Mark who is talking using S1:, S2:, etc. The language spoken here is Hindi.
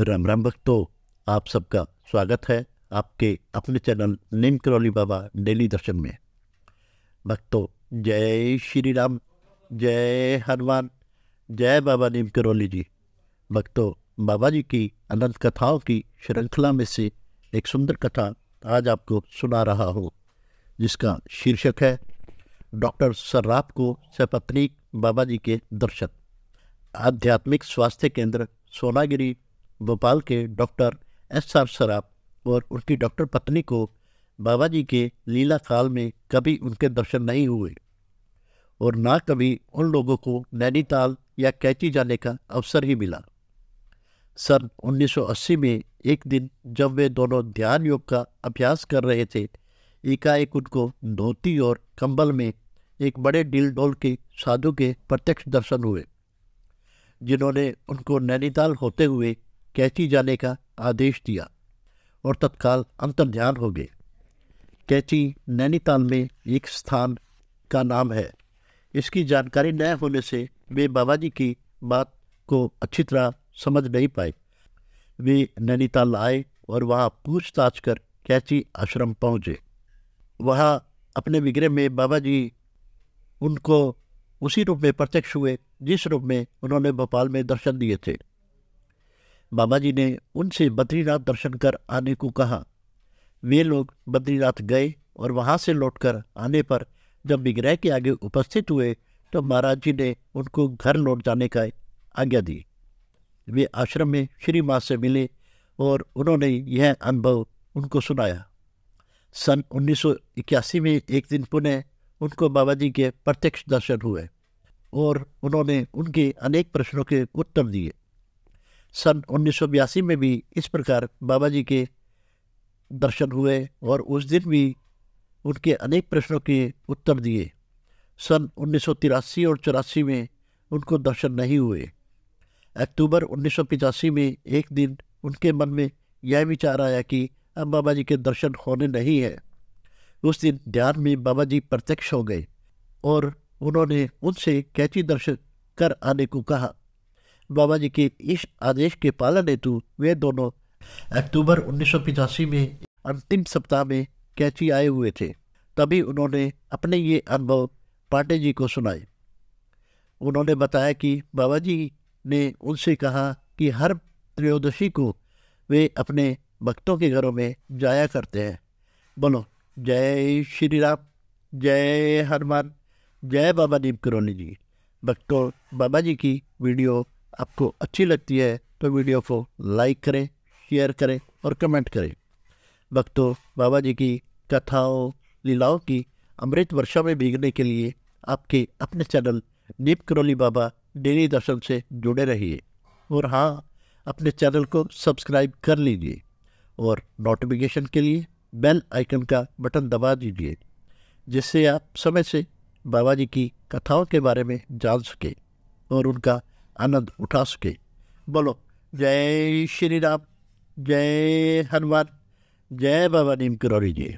S1: राम राम भक्तों आप सबका स्वागत है आपके अपने चैनल नीम करौली बाबा डेली दर्शन में भक्तों जय श्री राम जय हनुमान जय बाबा नीम करौली जी भक्तों बाबा जी की अनंत कथाओं की श्रृंखला में से एक सुंदर कथा आज आपको सुना रहा हूँ जिसका शीर्षक है डॉक्टर सर्राफ को सपत्नी बाबा जी के दर्शन आध्यात्मिक स्वास्थ्य केंद्र सोनागिरी भोपाल के डॉक्टर एस आर सराफ और उनकी डॉक्टर पत्नी को बाबा जी के लीला काल में कभी उनके दर्शन नहीं हुए और ना कभी उन लोगों को नैनीताल या कैची जाने का अवसर ही मिला सन 1980 में एक दिन जब वे दोनों ध्यान योग का अभ्यास कर रहे थे एकाएक उनको धोती और कंबल में एक बड़े डील डोल के साधु के प्रत्यक्ष दर्शन हुए जिन्होंने उनको नैनीताल होते हुए कैची जाने का आदेश दिया और तत्काल अंतर्ध्यान हो गए कैची नैनीताल में एक स्थान का नाम है इसकी जानकारी न होने से वे बाबा जी की बात को अच्छी तरह समझ नहीं पाए वे नैनीताल आए और वहाँ पूछताछ कर कैची आश्रम पहुँचे वहाँ अपने विग्रह में बाबा जी उनको उसी रूप में प्रत्यक्ष हुए जिस रूप में उन्होंने भोपाल में दर्शन दिए थे बाबा जी ने उनसे बद्रीनाथ दर्शन कर आने को कहा वे लोग बद्रीनाथ गए और वहाँ से लौटकर आने पर जब विग्रह के आगे उपस्थित हुए तो महाराज जी ने उनको घर लौट जाने का आज्ञा दी वे आश्रम में श्री माँ से मिले और उन्होंने यह अनुभव उनको सुनाया सन 1981 में एक दिन पुनः उनको बाबा जी के प्रत्यक्ष दर्शन हुए और उन्होंने उनके अनेक प्रश्नों के उत्तर दिए सन उन्नीस में भी इस प्रकार बाबा जी के दर्शन हुए और उस दिन भी उनके अनेक प्रश्नों के उत्तर दिए सन उन्नीस और चौरासी में उनको दर्शन नहीं हुए अक्टूबर उन्नीस में एक दिन उनके मन में यह विचार आया कि अब बाबा जी के दर्शन होने नहीं है उस दिन ध्यान में बाबा जी प्रत्यक्ष हो गए और उन्होंने उनसे कैची दर्शन कर आने को कहा बाबा जी के इस आदेश के पालन हेतु वे दोनों अक्टूबर उन्नीस में अंतिम सप्ताह में कैची आए हुए थे तभी उन्होंने अपने ये अनुभव पांडे जी को सुनाए उन्होंने बताया कि बाबा जी ने उनसे कहा कि हर त्रयोदशी को वे अपने भक्तों के घरों में जाया करते हैं बोलो जय श्री राम जय हनुमान जय बाबा दीप करोनी जी भक्तों बाबा जी की वीडियो आपको अच्छी लगती है तो वीडियो को लाइक करें शेयर करें और कमेंट करें भक्तों बाबा जी की कथाओं लीलाओं की अमृत वर्षा में भीगने के लिए आपके अपने चैनल दीप करोली बाबा डेली दर्शन से जुड़े रहिए और हाँ अपने चैनल को सब्सक्राइब कर लीजिए और नोटिफिकेशन के लिए बेल आइकन का बटन दबा दीजिए जिससे आप समय से बाबा जी की कथाओं के बारे में जान सकें और उनका आनंद उठा सके बोलो जय श्री राम जय हनुमान जय बाबा नीम करौरी जी